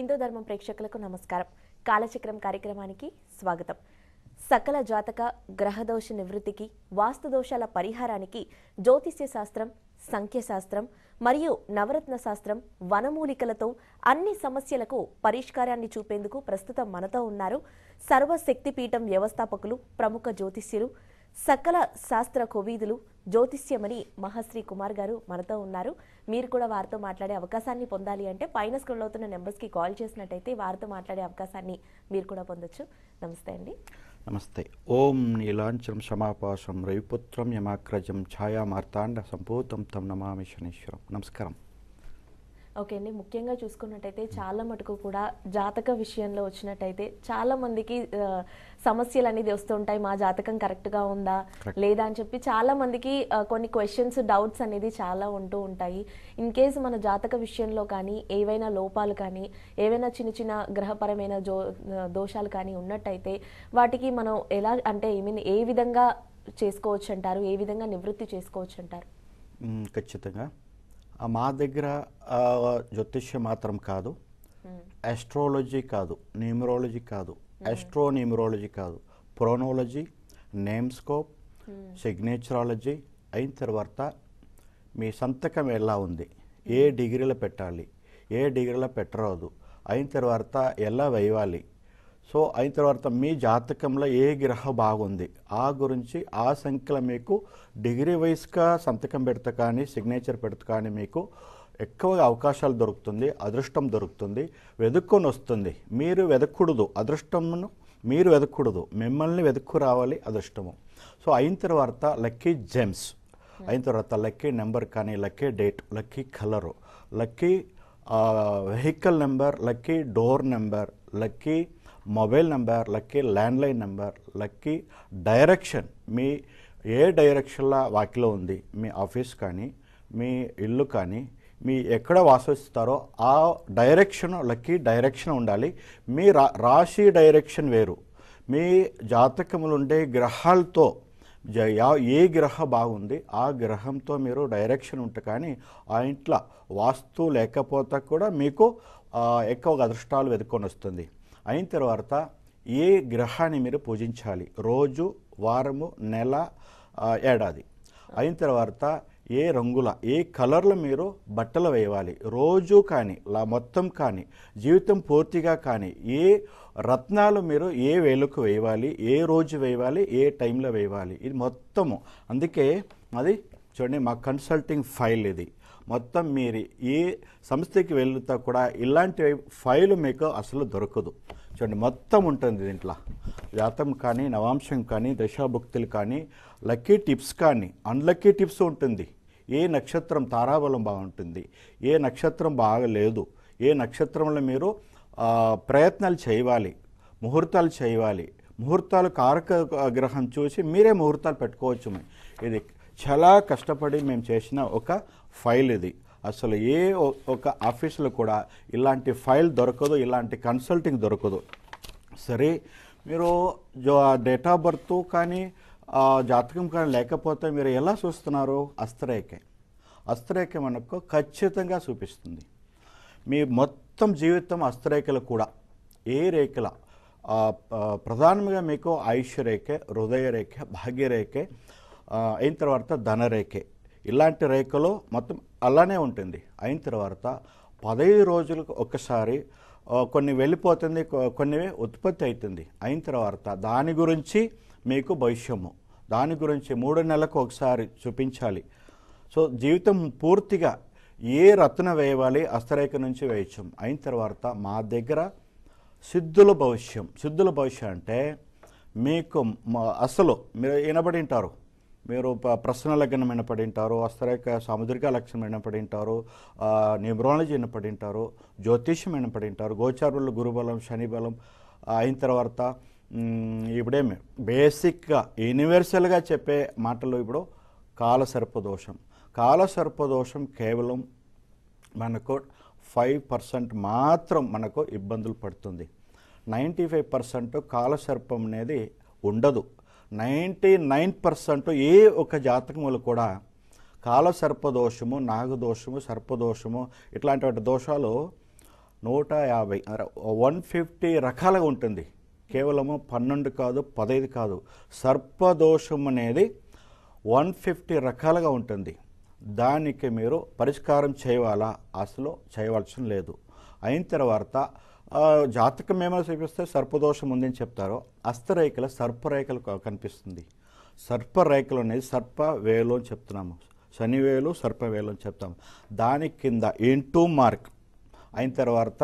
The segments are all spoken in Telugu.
హిందూ ధర్మం ప్రేక్షకులకు నమస్కారం కాలచక్రం కార్యక్రమానికి స్వాగతం సకల జాతక గ్రహదోష నివృత్తికి వాస్తు దోషాల పరిహారానికి జ్యోతిష్య శాస్త్రం సంఖ్యశాస్త్రం మరియు నవరత్న శాస్త్రం వనమూలికలతో అన్ని సమస్యలకు పరిష్కారాన్ని చూపేందుకు ప్రస్తుతం మనతో ఉన్నారు సర్వశక్తిపీఠం వ్యవస్థాపకులు ప్రముఖ జ్యోతిష్యులు సకల శాస్త్ర కోవీదులు జ్యోతిష్యమని మహశ్రీ కుమార్ గారు మనతో ఉన్నారు మీరు కూడా వారితో మాట్లాడే అవకాశాన్ని పొందాలి అంటే పైన స్కూల్ అవుతున్న నెంబర్స్కి కాల్ చేసినట్టయితే వారితో మాట్లాడే అవకాశాన్ని మీరు కూడా పొందొచ్చు నమస్తే అండి నమస్తే ఓం నీలాంచం సమాపాసం రవిపుత్రం యమాగ్రజం ఛాయా మార్తాండ సంపూతం తం నమామి శనీశ్వరం నమస్కారం ఓకే అండి ముఖ్యంగా చూసుకున్నట్టయితే చాలా మటుకు కూడా జాతక విషయంలో వచ్చినట్టయితే చాలా మందికి సమస్యలు అనేది వస్తుంటాయి మా జాతకం కరెక్ట్గా ఉందా లేదా అని చెప్పి చాలా మందికి కొన్ని క్వశ్చన్స్ డౌట్స్ అనేది చాలా ఉంటూ ఉంటాయి ఇన్ కేస్ మన జాతక విషయంలో కానీ ఏవైనా లోపాలు కానీ ఏవైనా చిన్న చిన్న గ్రహపరమైన దోషాలు కానీ ఉన్నట్టయితే వాటికి మనం ఎలా అంటే ఐ మీన్ ఏ విధంగా చేసుకోవచ్చు అంటారు ఏ విధంగా నివృత్తి చేసుకోవచ్చు అంటారు ఖచ్చితంగా మా దగ్గర జ్యోతిష్యం మాత్రం కాదు ఆస్ట్రాలజీ hmm. కాదు న్యూమరాలజీ కాదు ఆస్ట్రో hmm. న్యూమరాలజీ కాదు ప్రోనాలజీ నేమ్స్కోప్ సిగ్నేచరాలజీ అయిన తర్వాత మీ సంతకం ఎలా ఉంది ఏ hmm. డిగ్రీలో పెట్టాలి ఏ డిగ్రీలో పెట్టరాదు అయిన తర్వాత ఎలా వేయాలి సో అయిన తర్వాత మీ జాతకంలో ఏ గ్రహ బాగుంది ఆ గురించి ఆ సంఖ్యలో మీకు డిగ్రీ వైస్గా సంతకం పెడతా కానీ సిగ్నేచర్ పెడతా కానీ మీకు ఎక్కువగా అవకాశాలు దొరుకుతుంది అదృష్టం దొరుకుతుంది వెదుక్కొని వస్తుంది మీరు వెతకూడదు అదృష్టమును మీరు వెదకూడదు మిమ్మల్ని వెతుక్కు రావాలి అదృష్టము సో అయిన తర్వాత లక్కీ జెమ్స్ అయిన తర్వాత లక్కీ నెంబర్ కానీ lucky date lucky colour lucky vehicle number lucky door number lucky mobile number lucky landline number lucky direction మీ ఏ డైరెక్షన్లో వాకిలో ఉంది మీ ఆఫీస్ కానీ మీ ఇల్లు కానీ మీ ఎక్కడ వాసిస్తారో ఆ డైరెక్షన్ లక్కీ డైరెక్షన్ ఉండాలి మీ రా రాశి డైరెక్షన్ వేరు మీ జాతకములు ఉండే గ్రహాలతో ఏ గ్రహ బాగుంది ఆ గ్రహంతో మీరు డైరెక్షన్ ఉంటే కానీ ఆ ఇంట్లో వాస్తు లేకపోతే కూడా మీకు ఎక్కువ అదృష్టాలు వెతుక్కొని వస్తుంది అయిన తర్వాత ఏ గ్రహాన్ని మీరు పూజించాలి రోజు వారము నెల ఏడాది అయిన తర్వాత ఏ రంగుల ఏ కలర్లు మీరు బట్టలు వేయాలి రోజు కానీ లా మొత్తం కానీ జీవితం పూర్తిగా కానీ ఏ రత్నాలు మీరు ఏ వేలకు వేయాలి ఏ రోజు వేయాలి ఏ టైంలో వేయాలి ఇది మొత్తము అందుకే అది చూడండి మా కన్సల్టింగ్ ఫైల్ ఇది మొత్తం మీరు ఏ సంస్థకి వెళ్తా కూడా ఇలాంటి ఫైల్ మీకు అసలు దొరకదు చూడండి మొత్తం ఉంటుంది దీంట్లో జాతం కానీ నవాంశం కానీ దశాభుక్తులు కానీ లక్కీ టిప్స్ కానీ అన్లక్కీ టిప్స్ ఉంటుంది ఏ నక్షత్రం తారాబలం బాగుంటుంది ఏ నక్షత్రం బాగలేదు ఏ నక్షత్రంలో మీరు ప్రయత్నాలు చేయాలి ముహూర్తాలు చేయాలి ముహూర్తాలు కారక గ్రహం చూసి మీరే ముహూర్తాలు పెట్టుకోవచ్చు ఇది చాలా కష్టపడి మేము చేసిన ఒక ఫైల్ ఇది అసలు ఏ ఒక ఆఫీసులో కూడా ఇలాంటి ఫైల్ దొరకదు ఇలాంటి కన్సల్టింగ్ దొరకదు సరే మీరు డేట్ ఆఫ్ బర్త్ కానీ జాతకం కానీ లేకపోతే మీరు ఎలా చూస్తున్నారు అస్త్రరేఖ అస్త్రరేఖ మనకు ఖచ్చితంగా చూపిస్తుంది మీ మొత్తం జీవితం అస్త్రరేఖలు కూడా ఏ రేఖల ప్రధానంగా మీకు ఆయుష్ రేఖ హృదయ రేఖ భాగ్యరేఖ అయిన తర్వాత ధనరేఖే ఇలాంటి రేఖలో మొత్తం అలానే ఉంటుంది అయిన తర్వాత పదహైదు రోజులకు ఒక్కసారి కొన్ని వెళ్ళిపోతుంది కొన్ని ఉత్పత్తి అవుతుంది అయిన తర్వాత దాని గురించి మీకు భవిష్యము దాని గురించి మూడు నెలలకు ఒకసారి చూపించాలి సో జీవితం పూర్తిగా ఏ రత్న వేయాలి అస్తరేఖ నుంచి వేయచ్చు అయిన తర్వాత మా దగ్గర సిద్ధుల భవిష్యం సిద్ధుల భవిష్యం అంటే మీకు అసలు మీరు వినబడి ఉంటారు మీరు ప్రశ్న లగ్నం వినపడి ఉంటారు అస్తరేక సాముద్రిక లక్షణం వినపడి ఉంటారు న్యూమరాలజీ వినపడి ఉంటారు జ్యోతిష్యం వినపడి ఉంటారు గోచారులు గురుబలం శనిబలం అయిన తర్వాత ఇప్పుడేమి బేసిక్గా యూనివర్సల్గా చెప్పే మాటలు ఇప్పుడు కాల సర్పదోషం కాల సర్పదోషం కేవలం మనకు ఫైవ్ పర్సెంట్ మాత్రం మనకు ఇబ్బందులు పడుతుంది నైంటీ ఫైవ్ పర్సెంట్ కాలసర్పం అనేది ఉండదు నైంటీ నైన్ పర్సెంట్ ఏ ఒక జాతకములు కూడా కాల సర్పదోషము నాగదోషము సర్పదోషము ఇట్లాంటి వాటి దోషాలు నూట యాభై వన్ ఫిఫ్టీ రకాలుగా ఉంటుంది కేవలము పన్నెండు కాదు పదహైదు కాదు సర్పదోషం అనేది వన్ ఫిఫ్టీ రకాలుగా ఉంటుంది దానికి మీరు పరిష్కారం చేయవాలా అసలు చేయవలసిన లేదు అయిన తర్వాత జాతకం ఏమైనా చూపిస్తే సర్పదోషం ఉందని చెప్తారో అస్తరేఖల సర్పరేఖలు కనిపిస్తుంది సర్పరేఖలు అనేది సర్ప వేలు అని చెప్తున్నాము శనివేలు సర్పవేలు అని చెప్తాము దాని కింద ఇంటూ మార్క్ అయిన తర్వాత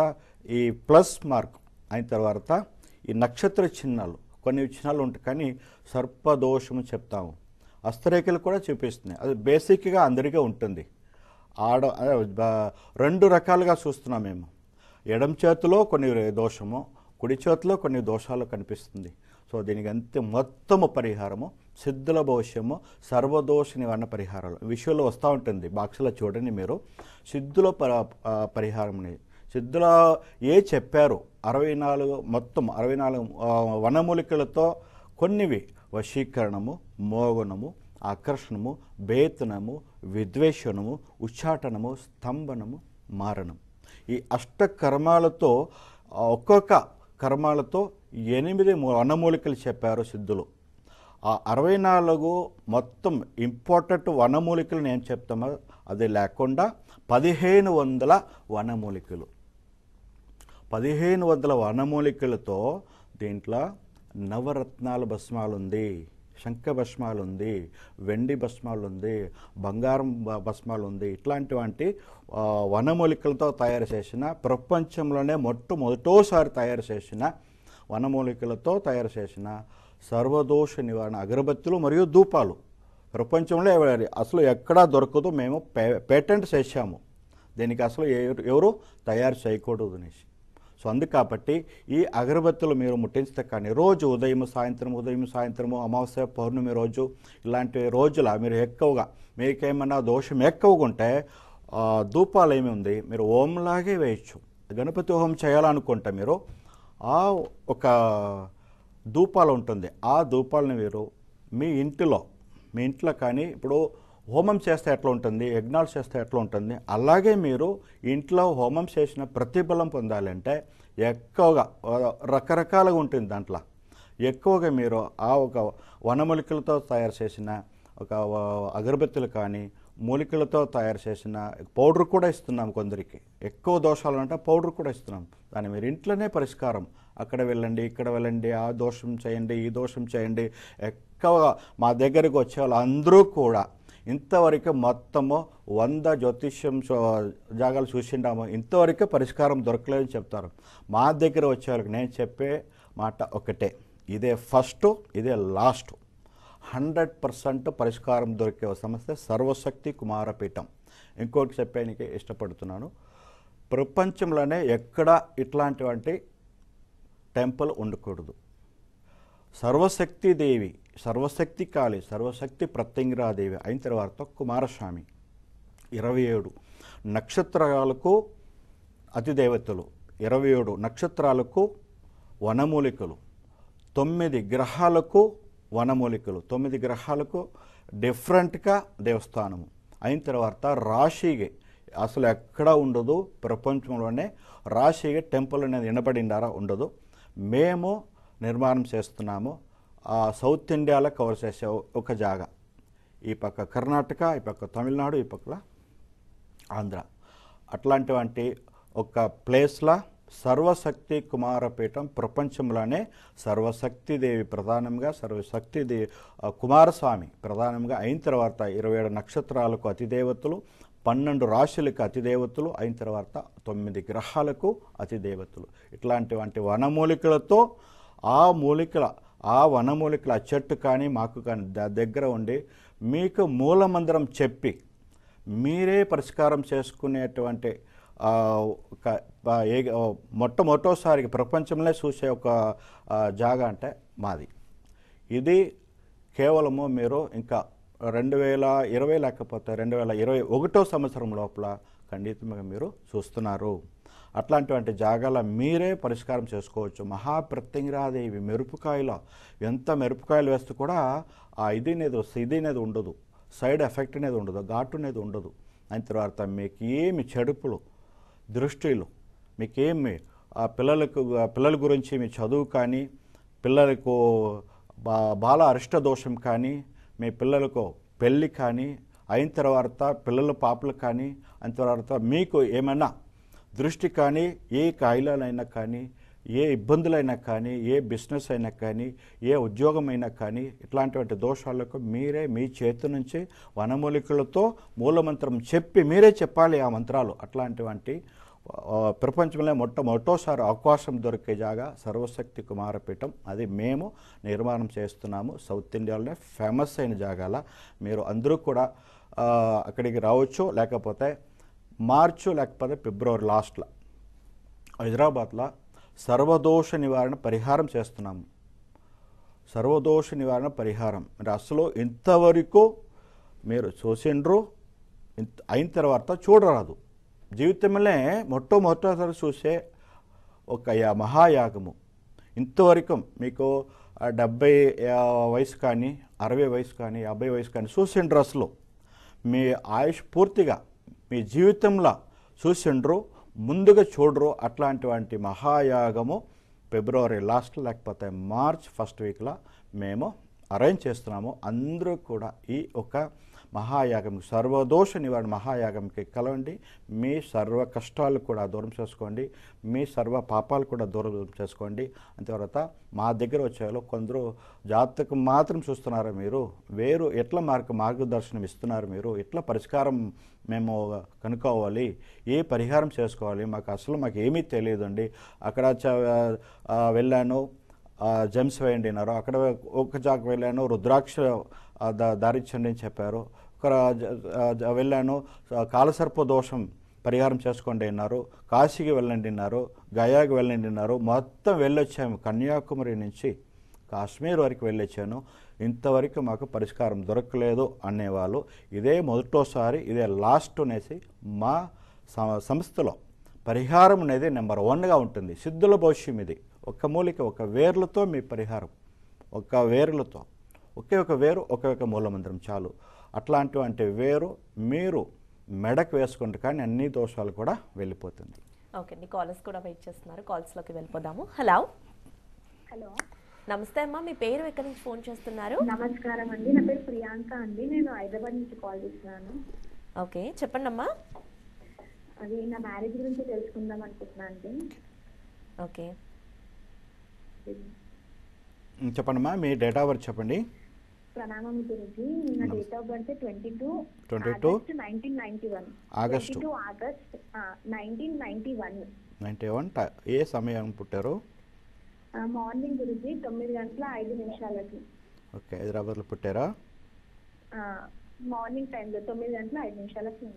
ఈ ప్లస్ మార్క్ అయిన తర్వాత ఈ నక్షత్ర చిహ్నాలు కొన్ని చిహ్నాలు ఉంటాయి కానీ సర్పదోషం చెప్తాము అస్తరేఖలు కూడా చూపిస్తున్నాయి అది బేసిక్గా అందరికీ ఉంటుంది ఆడ రెండు రకాలుగా చూస్తున్నాం మేము ఎడం చేతిలో కొన్ని దోషము కుడి చేతిలో కొన్ని దోషాలు కనిపిస్తుంది సో దీనికి అంతే మొత్తము పరిహారము సిద్ధుల భవిష్యము సర్వదోష నివారణ పరిహారాలు విషయంలో వస్తూ ఉంటుంది బాక్సులో చూడండి మీరు సిద్ధుల ప పరిహారం సిద్ధుల ఏ చెప్పారు అరవై నాలుగు మొత్తం అరవై నాలుగు వనమూలికలతో కొన్నివి వశీకరణము మోగనము ఆకర్షణము బేతనము విద్వేషణము ఉచ్చాటనము స్తంభనము మారణం ఈ అష్ట కర్మాలతో ఒక్కొక్క కర్మాలతో ఎనిమిది వనమూలికలు చెప్పారు సిద్ధులు ఆ అరవై నాలుగు మొత్తం ఇంపార్టెంట్ వనమూలికలు నేను చెప్తామో అది లేకుండా పదిహేను వందల వనమూలికలు పదిహేను వందల వనమూలికలతో దీంట్లో నవరత్నాల భస్మాలు ఉంది శంఖ భస్మాలు ఉంది వెండి భస్మాలు ఉంది బంగారం భస్మాలు ఉంది ఇట్లాంటివంటి వనమూలికలతో తయారు చేసిన ప్రపంచంలోనే మొట్టమొదటోసారి తయారు చేసిన వనమూలికలతో తయారు చేసిన సర్వదోష నివారణ అగరబత్తులు మరియు ధూపాలు ప్రపంచంలో అసలు ఎక్కడా దొరకదు మేము పే పేటెంట్ చేసాము దీనికి అసలు ఎవరు ఎవరు తయారు చేయకూడదు అనేసి సో అందుకు కాబట్టి ఈ అగరబత్తులు మీరు ముట్టించట కానీ రోజు ఉదయం సాయంత్రం ఉదయం సాయంత్రము అమావాస్య పౌర్ణమి రోజు ఇలాంటి రోజుల మీరు ఎక్కువగా మీకేమన్నా దోషం ఎక్కువగా ఉంటే ధూపాలు ఏమి ఉంది మీరు ఓంలాగే వేయచ్చు గణపతి హోమం చేయాలనుకుంటే మీరు ఆ ఒక ధూపాలు ఉంటుంది ఆ ధూపాలను మీరు మీ ఇంటిలో మీ ఇంట్లో కానీ ఇప్పుడు హోమం చేస్తే ఎట్లా ఉంటుంది యజ్ఞాలు చేస్తే ఎట్లా ఉంటుంది అలాగే మీరు ఇంట్లో హోమం చేసిన ప్రతిఫలం పొందాలంటే ఎక్కువగా రకరకాలుగా ఉంటుంది దాంట్లో ఎక్కువగా మీరు ఆ ఒక వనమూలికలతో తయారు చేసిన ఒక అగరబత్తులు కానీ మూలికలతో తయారు చేసిన పౌడర్ కూడా ఇస్తున్నాం కొందరికి ఎక్కువ దోషాలు అంటే పౌడర్ కూడా ఇస్తున్నాం దాన్ని మీరు ఇంట్లోనే పరిష్కారం అక్కడ వెళ్ళండి ఇక్కడ వెళ్ళండి ఆ దోషం చేయండి ఈ దోషం చేయండి ఎక్కువగా మా దగ్గరకు వచ్చే వాళ్ళు అందరూ కూడా ఇంతవరకు మొత్తము వంద జ్యోతిష్యం జాగాలు చూసిండాము ఇంతవరకు పరిష్కారం దొరకలేదని చెప్తారు మా దగ్గర వచ్చేవారికి నేను చెప్పే మాట ఒకటే ఇదే ఫస్ట్ ఇదే లాస్ట్ హండ్రెడ్ పర్సెంట్ పరిష్కారం దొరికే సమస్య సర్వశక్తి కుమారపీఠం ఇంకోటి చెప్పేనికి ఇష్టపడుతున్నాను ప్రపంచంలోనే ఎక్కడ ఇట్లాంటివంటి టెంపుల్ ఉండకూడదు సర్వశక్తి దేవి సర్వశక్తి కాళి సర్వశక్తి ప్రత్యంగిరాదేవి అయిన తర్వాత కుమారస్వామి ఇరవై ఏడు నక్షత్రాలకు అతిదేవతలు ఇరవై ఏడు నక్షత్రాలకు వనమూలికలు తొమ్మిది గ్రహాలకు వనమూలికలు తొమ్మిది గ్రహాలకు డిఫరెంట్గా దేవస్థానము అయిన తర్వాత రాశిగే అసలు ఎక్కడ ఉండదు ప్రపంచంలోనే రాశిగా టెంపుల్ అనేది వినబడిందారా ఉండదు మేము నిర్మాణం చేస్తున్నాము ఆ సౌత్ ఇండియాలో కవర్ చేసే ఒక జాగా ఈ పక్క కర్ణాటక ఈ పక్క తమిళనాడు ఈ పక్కల ఆంధ్ర అట్లాంటివంటి ఒక ప్లేస్లా సర్వశక్తి కుమారపీఠం ప్రపంచంలోనే సర్వశక్తిదేవి ప్రధానంగా సర్వశక్తిదేవి కుమారస్వామి ప్రధానంగా అయిన తర్వాత ఇరవై ఏడు నక్షత్రాలకు అతిదేవతలు పన్నెండు రాశులకు అతిదేవతలు అయిన తర్వాత తొమ్మిది గ్రహాలకు అతిదేవతలు ఇట్లాంటి వంటి వనమూలికలతో ఆ మూలికల ఆ వనమూలికలు ఆ చెట్టు కానీ మాకు కానీ దగ్గర ఉండి మీకు మూలమందరం చెప్పి మీరే పరిష్కారం చేసుకునేటువంటి మొట్టమొదటోసారికి ప్రపంచంలో చూసే ఒక జాగా అంటే మాది ఇది కేవలము మీరు ఇంకా రెండు వేల ఇరవై లేకపోతే రెండు వేల ఇరవై ఒకటో సంవత్సరం లోపల ఖండితంగా మీరు చూస్తున్నారు అట్లాంటివంటి జాగాల మీరే పరిష్కారం చేసుకోవచ్చు మహాప్రత్యంగిరాదేవి మెరుపుకాయలు ఎంత మెరుపుకాయలు వేస్తే కూడా ఆ ఇది అనేది ఇది అనేది ఉండదు సైడ్ ఎఫెక్ట్ అనేది ఉండదు ఘాటు అనేది ఉండదు అయిన తర్వాత మీకు ఏమి చెడుపులు దృష్టిలు మీకేమి ఆ పిల్లలకు పిల్లల గురించి మీ చదువు కానీ పిల్లలకు బా బాల అరిష్ట దోషం కానీ మీ పిల్లలకు పెళ్ళి కానీ అయిన తర్వాత పిల్లల పాపలు కానీ అయిన తర్వాత మీకు ఏమైనా దృష్టి కానీ ఏ కాయిలాలైనా కానీ ఏ ఇబ్బందులైనా కానీ ఏ బిజినెస్ అయినా కానీ ఏ ఉద్యోగమైనా కానీ ఇట్లాంటివంటి దోషాలకు మీరే మీ చేతి నుంచి వనమూలికలతో మూలమంత్రం చెప్పి మీరే చెప్పాలి ఆ మంత్రాలు అట్లాంటివంటి ప్రపంచంలో మొట్టమొదటోసారి అవకాశం దొరికే జాగా సర్వశక్తి కుమారపీఠం అది మేము నిర్మాణం చేస్తున్నాము సౌత్ ఇండియాలోనే ఫేమస్ అయిన జాగాల మీరు అందరూ కూడా అక్కడికి రావచ్చు లేకపోతే మార్చు లేకపోతే ఫిబ్రవరి లాస్ట్లో హైదరాబాద్లో సర్వదోష నివారణ పరిహారం చేస్తున్నాము సర్వదోష నివారణ పరిహారం మీరు అసలు ఇంతవరకు మీరు చూసిండ్రు అయిన తర్వాత చూడరాదు జీవితంలో మొట్టమొదటిసారి చూసే ఒక మహాయాగము ఇంతవరకు మీకు డెబ్బై వయసు కానీ అరవై వయసు కానీ యాభై వయసు కానీ చూసిండ్రు అసలు మీ ఆయుష్ పూర్తిగా మీ జీవితంలో చూసిండ్రు ముందుగా చూడరు అట్లాంటివంటి మహాయాగము ఫిబ్రవరి లాస్ట్ లేకపోతే మార్చ్ ఫస్ట్ వీక్లో మేము అరేంజ్ చేస్తున్నాము అందరూ కూడా ఈ ఒక మహాయాగం సర్వదోష నివారణ మహాయాగంకి కలవండి మీ సర్వ కష్టాలు కూడా దూరం చేసుకోండి మీ సర్వ పాపాలు కూడా దూరం చేసుకోండి అంత తర్వాత మా దగ్గర వచ్చేవాళ్ళు కొందరు జాతకం మాత్రం చూస్తున్నారు మీరు వేరు ఎట్లా మార్గ మార్గదర్శనం ఇస్తున్నారు మీరు ఎట్లా పరిష్కారం మేము కనుక్కోవాలి ఏ పరిహారం చేసుకోవాలి మాకు అసలు మాకు ఏమీ తెలియదండి అక్కడ వెళ్ళాను జెమ్స్ వేయండినారు అక్కడ ఒక జాక్ వెళ్ళాను రుద్రాక్ష దారిచ్చండి అని చెప్పారు వెళ్ళాను కాలసర్ప దోషం పరిహారం చేసుకోండి అన్నారు కాశీకి వెళ్ళండి అన్నారు గయాకి వెళ్ళండి అన్నారు మొత్తం వెళ్ళొచ్చాము కన్యాకుమారి నుంచి కాశ్మీర్ వరకు వెళ్ళొచ్చాను ఇంతవరకు మాకు పరిష్కారం దొరకలేదు అనేవాళ్ళు ఇదే మొదటోసారి ఇదే లాస్ట్ అనేసి మా సంస్థలో పరిహారం అనేది నెంబర్ వన్గా ఉంటుంది సిద్ధుల భవిష్యం ఇది ఒక మూలిక ఒక వేర్లతో మీ పరిహారం ఒక వేర్లతో ఒకే ఒక వేరు ఒకే ఒక మూలమంత్రం చాలు అట్లాంటివి అంటే వేరు మీరు మెడకు వేసుకుంటే కానీ అన్ని దోషాలు కూడా వెళ్ళిపోతుంది ఓకే అండి కాల్స్ కూడా వెయిట్ చేస్తున్నారు లోకి వెళ్ళిపోదాము హలో హలో నమస్తే అమ్మా మీ పేరు ఎక్కడి నుంచి ఫోన్ చేస్తున్నారు నమస్కారం అండి నా పేరు ప్రియాంక అండి నేను హైదరాబాద్ నుంచి కాల్ చేస్తున్నాను ఓకే చెప్పండి అమ్మా అది నా మ్యారేజ్ గురించి తెలుసుకుందాం అనుకుంటున్నా అండి ఓకే చెప్పండమ్మా మీ డేట్ ఆఫ్ బర్త్ చెప్పండి ప్రణామం గురించి నా date of birth twenty two twenty two nineteen ninety one August two August nineteen ninety one ninety one ఏ సమయం పుట్టారు మార్నింగ్ గురించి తొమ్మిది గంటల ఐదు నిమిషాలకి ఓకే హైదరాబాద్లో పుట్టారా మార్నింగ్ టైంలో తొమ్మిది గంటల ఐదు నిమిషాలకి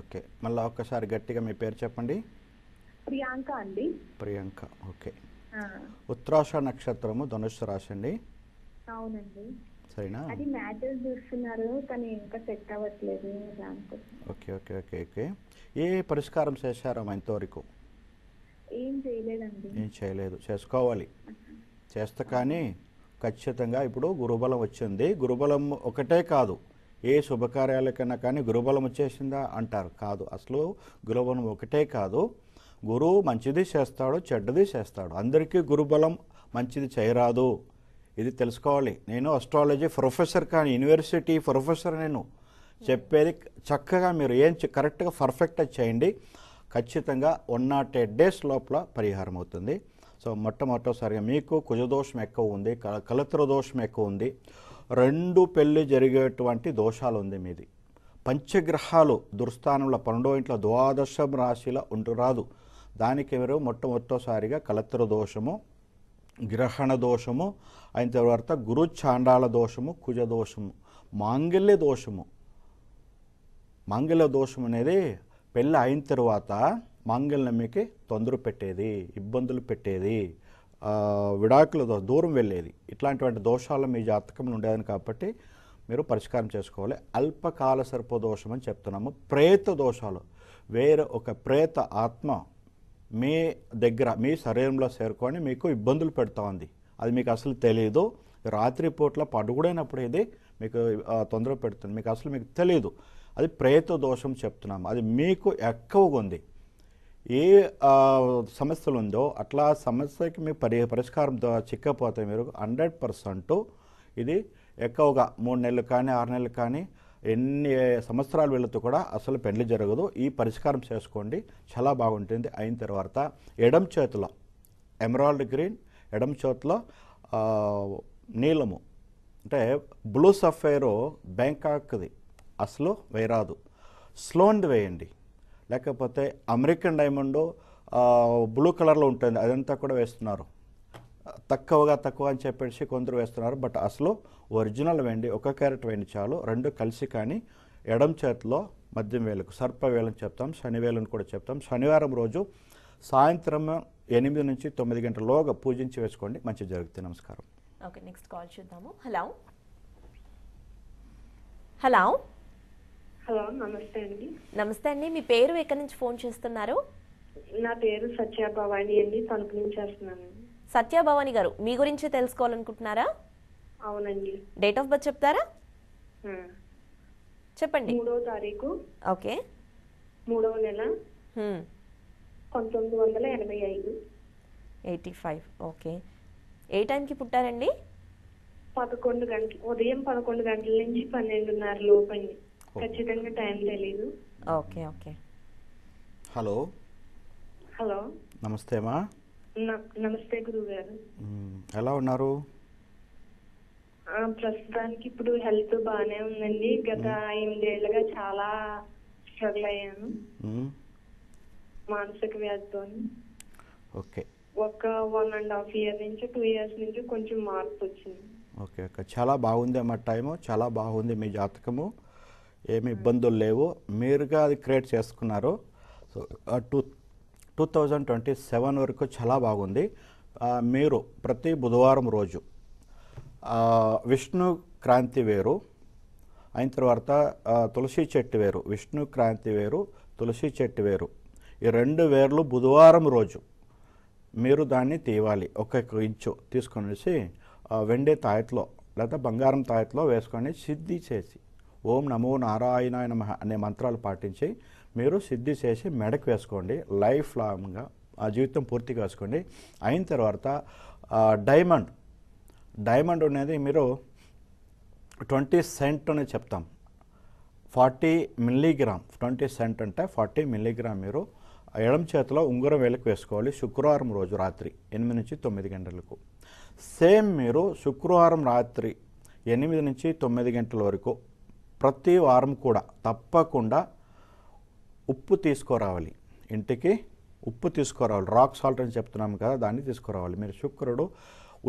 ఓకే మళ్ళీ ఒక్కసారి గట్టిగా మీ పేరు చెప్పండి ప్రియాంక అండి ప్రియాంక ఓకే ఉత్తరాష నక్షత్రము ధనుస్సు రాశండి అవునండి సరేనా అది మ్యాచెస్ చూస్తున్నారు కానీ ఇంకా సెట్ అవ్వట్లేదు ఓకే ఓకే ఓకే ఓకే ఏ పరిష్కారం చేశారా ఇంతవరకు ఏం చేయలేదండి ఏం చేయలేదు చేసుకోవాలి చేస్తా కానీ ఖచ్చితంగా ఇప్పుడు గురుబలం వచ్చింది గురుబలం ఒకటే కాదు ఏ శుభకార్యాలకైనా కానీ గురుబలం వచ్చేసిందా అంటారు కాదు అసలు గురుబలం ఒకటే కాదు గురువు మంచిది చేస్తాడు చెడ్డది చేస్తాడు అందరికీ గురుబలం మంచిది చేయరాదు ఇది తెలుసుకోవాలి నేను అస్ట్రాలజీ ప్రొఫెసర్ కానీ యూనివర్సిటీ ప్రొఫెసర్ నేను చెప్పేది చక్కగా మీరు ఏం కరెక్ట్గా పర్ఫెక్ట్గా చేయండి ఖచ్చితంగా వన్ నాట్ ఎయిట్ డేస్ లోపల పరిహారం అవుతుంది సో మొట్టమొదటిసారిగా మీకు కుజదోషం ఎక్కువ ఉంది కలత్ర దోషం ఎక్కువ ఉంది రెండు పెళ్ళి జరిగేటువంటి దోషాలు ఉంది మీది పంచగ్రహాలు దుర్స్థానంలో పన్నెండో ఇంట్లో ద్వాదశం రాశిలో ఉంటు రాదు దానికి మీరు మొట్టమొదటిసారిగా కలత్ర దోషము గ్రహణ దోషము అయిన తర్వాత గురు చాండాల దోషము కుజ దోషము మాంగళ్య దోషము మాంగళ్య దోషం అనేది పెళ్ళి అయిన తర్వాత మాంగళ్యమికి తొందర పెట్టేది ఇబ్బందులు పెట్టేది విడాకుల దూరం వెళ్ళేది ఇట్లాంటివంటి దోషాలు మీ జాతకంలో ఉండేదని కాబట్టి మీరు పరిష్కారం చేసుకోవాలి అల్పకాల సర్ప దోషం అని చెప్తున్నాము ప్రేత దోషాలు వేరే ఒక ప్రేత ఆత్మ మీ దగ్గర మీ శరీరంలో చేరుకొని మీకు ఇబ్బందులు పెడతా ఉంది అది మీకు అసలు తెలియదు రాత్రిపూట్ల ఇది మీకు తొందర పెడుతుంది మీకు అసలు మీకు తెలియదు అది ప్రేత దోషం చెప్తున్నాము అది మీకు ఎక్కువగా ఉంది ఏ సమస్యలు ఉందో అట్లా సమస్యకి మీ పరి పరిష్కారం చిక్కపోతే మీరు హండ్రెడ్ పర్సెంట్ ఇది ఎక్కువగా మూడు నెలలు కానీ ఆరు నెలలు కానీ ఎన్ని సంవత్సరాలు వెళుతూ కూడా అసలు పెళ్లి జరగదు ఈ పరిష్కారం చేసుకోండి చాలా బాగుంటుంది అయిన తర్వాత ఎడం చేతిలో ఎమరాల్డ్ గ్రీన్ ఎడమ చోట్ల నీలము అంటే బ్లూ సఫైరో బ్యాంకాక్ది అసలు వేరాదు స్లోన్ది వేయండి లేకపోతే అమెరికన్ డైమండ్ బ్లూ కలర్లో ఉంటుంది అదంతా కూడా వేస్తున్నారు తక్కువగా తక్కువ అని చెప్పేసి కొందరు వేస్తున్నారు బట్ అసలు ఒరిజినల్ వేయండి ఒక క్యారెట్ వేయండి చాలు రెండు కలిసి కానీ ఎడం చేతిలో మద్యం వేలకు సర్ప వేలని చెప్తాం శనివేలని కూడా చెప్తాం శనివారం రోజు సాయంత్రం ఎనిమిది నుంచి తొమ్మిది గంటలలోగా పూజించి వేసుకోండి మంచి జరుగుతుంది నమస్కారం ఓకే నెక్స్ట్ కాల్ చూద్దాము హలో హలో హలో నమస్తే అండి నమస్తే అండి మీ పేరు ఎక్కడి నుంచి ఫోన్ చేస్తున్నారు నా పేరు సత్యభవాని అండి తణుకు నుంచి వస్తున్నాను సత్యభవాని గారు మీ గురించి తెలుసుకోవాలనుకుంటున్నారా అవునండి డేట్ ఆఫ్ బర్త్ చెప్తారా చెప్పండి మూడవ తారీఖు ఓకే మూడవ నెల పంతొమ్మిది వందల ఎనభై ఐదు ఎయిటీ ఫైవ్ ఓకే ఏ టైంకి పుట్టారండి పదకొండు గంటలు ఉదయం పదకొండు గంటల నుంచి పన్నెండున్నర లోపు ఖచ్చితంగా టైం తెలీదు ఓకే ఓకే హలో హలో నమస్తే అమ్మా నమస్తే గురువు గారు ఎలా ఉన్నారు ప్రస్తుతానికి ఇప్పుడు హెల్త్ బాగానే ఉందండి గత ఎనిమిదేళ్ళుగా చాలా స్ట్రగుల్ అయ్యాను మానసిక వ్యాధితో ఓకే ఒక వన్ అండ్ హాఫ్ ఇయర్ నుంచి టూ ఇయర్స్ నుంచి కొంచెం మార్పు వచ్చింది ఓకే ఓకే చాలా బాగుంది అమ్మ టైము చాలా బాగుంది మీ జాతకము ఏమి ఇబ్బందులు లేవు మీరుగా అది క్రియేట్ చేసుకున్నారు so two two thousand twenty seven వరకు చాలా బాగుంది మీరు ప్రతి బుధవారం రోజు విష్ణు క్రాంతి వేరు అయిన తర్వాత తులసి చెట్టు వేరు విష్ణు క్రాంతి వేరు తులసి చెట్టు వేరు ఈ రెండు వేర్లు బుధవారం రోజు మీరు దాన్ని తీవాలి ఒక్కొక్క ఇంచు తీసుకొనేసి వెండే తాయత్లో లేదా బంగారం తాయత్లో వేసుకొని సిద్ధి చేసి ఓం నమో నారాయణ అనే మంత్రాలు పాటించి మీరు సిద్ధి చేసి మెడకు వేసుకోండి లైఫ్ లాంగ్గా ఆ జీవితం పూర్తిగా వేసుకోండి అయిన తర్వాత డైమండ్ డైమండ్ అనేది మీరు ట్వంటీ సెంట్ అని చెప్తాం ఫార్టీ మిల్లీగ్రామ్ ట్వంటీ సెంట్ అంటే ఫార్టీ మిల్లీగ్రామ్ మీరు ఎడం చేతిలో ఉంగరం వేలకు వేసుకోవాలి శుక్రవారం రోజు రాత్రి ఎనిమిది నుంచి తొమ్మిది గంటలకు సేమ్ మీరు శుక్రవారం రాత్రి ఎనిమిది నుంచి తొమ్మిది గంటల వరకు ప్రతి వారం కూడా తప్పకుండా ఉప్పు తీసుకురావాలి ఇంటికి ఉప్పు తీసుకురావాలి రాక్ సాల్ట్ అని చెప్తున్నాము కదా దాన్ని తీసుకురావాలి మీరు శుక్రుడు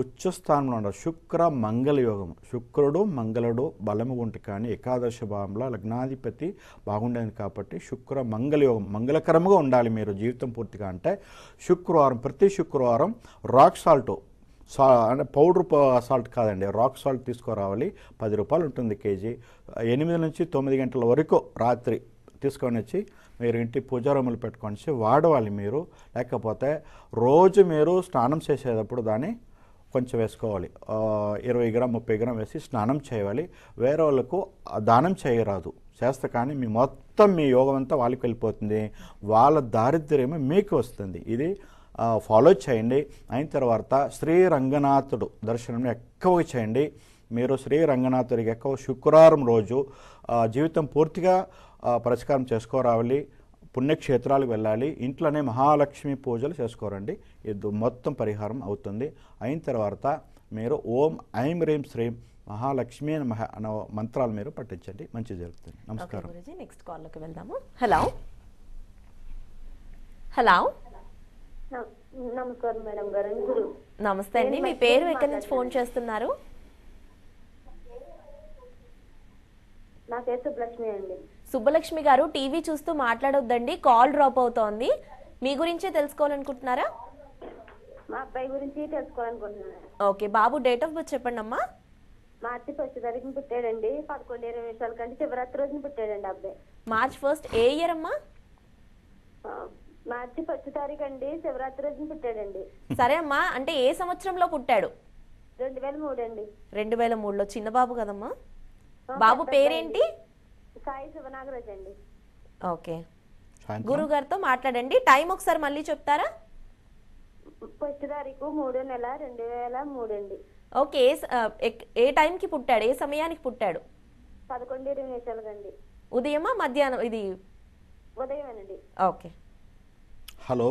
ఉచ్చస్థానంలో స్థానంలో ఉండదు శుక్ర మంగళ యోగం శుక్రుడు మంగళుడు బలము ఉంటే కానీ ఏకాదశ భావంలో లగ్నాధిపతి బాగుండేది కాబట్టి శుక్ర మంగళ యోగం మంగళకరముగా ఉండాలి మీరు జీవితం పూర్తిగా అంటే శుక్రవారం ప్రతి శుక్రవారం రాక్ సాల్ట్ సా అంటే పౌడర్ సాల్ట్ కాదండి రాక్ సాల్ట్ తీసుకురావాలి పది రూపాయలు ఉంటుంది కేజీ ఎనిమిది నుంచి తొమ్మిది గంటల వరకు రాత్రి తీసుకొని వచ్చి మీరు ఇంటి పూజారములు పెట్టుకొని వాడవాలి మీరు లేకపోతే రోజు మీరు స్నానం చేసేటప్పుడు దాన్ని కొంచెం వేసుకోవాలి ఇరవై గ్రామ్ ముప్పై గ్రామ్ వేసి స్నానం చేయాలి వేరే వాళ్ళకు దానం చేయరాదు చేస్తే కానీ మీ మొత్తం మీ యోగం అంతా వాళ్ళకి వెళ్ళిపోతుంది వాళ్ళ దారిద్ర్యమే మీకు వస్తుంది ఇది ఫాలో చేయండి అయిన తర్వాత శ్రీ రంగనాథుడు దర్శనం ఎక్కువగా చేయండి మీరు శ్రీ రంగనాథుడికి ఎక్కువ శుక్రవారం రోజు జీవితం పూర్తిగా పరిష్కారం చేసుకోరావాలి పుణ్యక్షేత్రాలకు వెళ్ళాలి ఇంట్లోనే మహాలక్ష్మి పూజలు చేసుకోరండి ఇది మొత్తం పరిహారం అవుతుంది అయిన తర్వాత మీరు ఓం ఐం రీం శ్రీం మహాలక్ష్మి అని మహా మంత్రాలు మీరు పట్టించండి మంచి జరుగుతుంది నమస్కారం నెక్స్ట్ కాల్లోకి వెళ్దాము హలో హలో నమస్కారం మేడం గారు నమస్తే అండి మీ పేరు ఎక్కడి నుంచి ఫోన్ చేస్తున్నారు నా పేరు సుబ్లక్ష్మి అండి సుబ్బలక్ష్మి గారు టీవీ చూస్తూ మాట్లాడొద్దండి కాల్ డ్రాప్ అవుతోంది మీ గురించే తెలుసుకోవాలనుకుంటున్నారా మా అబ్బాయి గురించి తెలుసుకోవాలనుకుంటున్నాను ఓకే బాబు డేట్ ఆఫ్ బర్త్ చెప్పండి అమ్మా మార్చి ఫస్ట్ తారీఖున పుట్టాడండి పదకొండు ఇరవై నిమిషాల కంటే శివరాత్రి రోజున పుట్టాడండి అబ్బాయి మార్చ్ ఫస్ట్ ఏ ఇయర్ అమ్మా మార్చి ఫస్ట్ తారీఖు అండి శివరాత్రి రోజున పుట్టాడండి సరే అమ్మా అంటే ఏ సంవత్సరంలో పుట్టాడు రెండు వేల మూడు అండి రెండు వేల మూడులో చిన్న బాబు కదమ్మా బాబు పేరేంటి సాయి శివనాగరాజ్ అండి ఓకే గురువు గారితో మాట్లాడండి టైం ఒకసారి మళ్ళీ చెప్తారా ఫస్ట్ తారీఖు మూడో నెల రెండు వేల మూడు అండి ఓకే ఏ టైం కి పుట్టాడు ఏ సమయానికి పుట్టాడు పదకొండు ఇరవై నిమిషాలకు అండి ఉదయమా మధ్యాహ్నం ఇది ఉదయమేనండి ఓకే హలో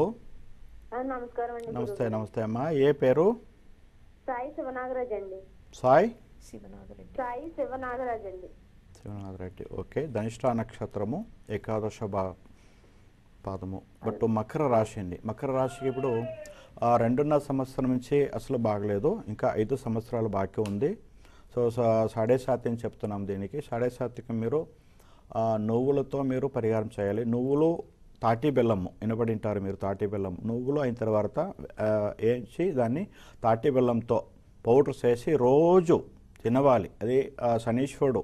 నమస్కారం అండి నమస్తే నమస్తే అమ్మా ఏ పేరు సాయి శివనాగరాజ్ అండి సాయి శివనాగరాజ్ సాయి శివనాగరాజ్ అండి శివనాథ్ రెడ్డి ఓకే ధనిష్ట నక్షత్రము ఏకాదశ భా పాదము బట్ మకర రాశి అండి మకర రాశికి ఇప్పుడు రెండున్నర సంవత్సరం నుంచి అసలు బాగలేదు ఇంకా ఐదు సంవత్సరాలు బాకీ ఉంది సో సాడే సాతి అని చెప్తున్నాం దీనికి సాడే సాతికి మీరు నువ్వులతో మీరు పరిహారం చేయాలి నువ్వులు తాటి బెల్లము వినబడింటారు మీరు తాటి బెల్లం నువ్వులు అయిన తర్వాత వేసి దాన్ని తాటి బెల్లంతో పౌడర్ చేసి రోజు తినవాలి అది శనీశ్వరుడు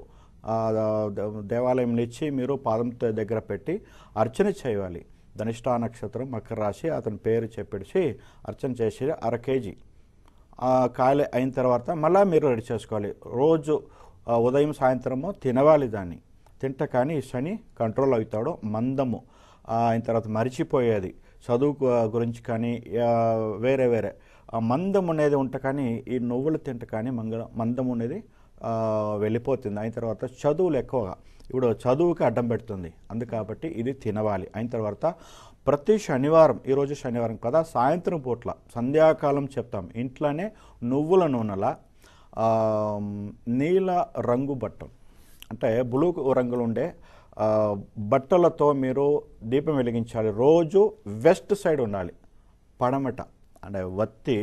దేవాలయం నిచ్చి మీరు పాదం దగ్గర పెట్టి అర్చన చేయాలి ధనిష్టా నక్షత్రం మకర రాశి అతని పేరు చెప్పేసి అర్చన చేసి అర కేజీ కాయలు అయిన తర్వాత మళ్ళీ మీరు రెడీ చేసుకోవాలి రోజు ఉదయం సాయంత్రము తినవాలి దాన్ని తింట కానీ శని కంట్రోల్ అవుతాడు మందము అయిన తర్వాత మరిచిపోయేది చదువు గురించి కానీ వేరే వేరే మందం అనేది ఉంట కానీ ఈ నువ్వులు తింట కానీ మంగళ మందం అనేది వెళ్ళిపోతుంది అయిన తర్వాత చదువులు ఎక్కువగా ఇప్పుడు చదువుకి అడ్డం పెడుతుంది కాబట్టి ఇది తినవాలి అయిన తర్వాత ప్రతి శనివారం ఈరోజు శనివారం కదా సాయంత్రం పూట్ల సంధ్యాకాలం చెప్తాం ఇంట్లోనే నువ్వుల నూనెల నీల రంగు బట్టలు అంటే బ్లూ రంగులు ఉండే బట్టలతో మీరు దీపం వెలిగించాలి రోజు వెస్ట్ సైడ్ ఉండాలి పడమట అంటే వత్తి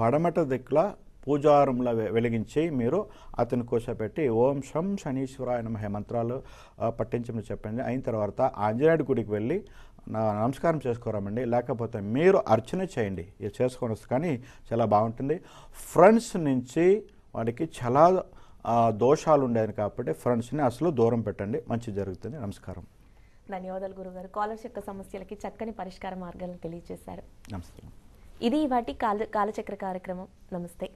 పడమట దిక్కుల పూజారంలో వెలిగించి మీరు అతని కూర్చోపెట్టి ఓం శం శనీశ్వరాయ నమ మంత్రాలు పట్టించమని చెప్పండి అయిన తర్వాత ఆంజనేయుడి గుడికి వెళ్ళి నమస్కారం చేసుకోరామండి లేకపోతే మీరు అర్చన చేయండి ఇది చేసుకొని కానీ చాలా బాగుంటుంది ఫ్రెండ్స్ నుంచి వాడికి చాలా దోషాలు ఉండేది కాబట్టి ఫ్రెండ్స్ని అసలు దూరం పెట్టండి మంచి జరుగుతుంది నమస్కారం ధన్యవాదాలు గురుగారు కాలర్స్ యొక్క సమస్యలకి చక్కని పరిష్కార మార్గాలను తెలియజేశారు నమస్కారం ఇది వాటి కాల కాలచక్ర కార్యక్రమం నమస్తే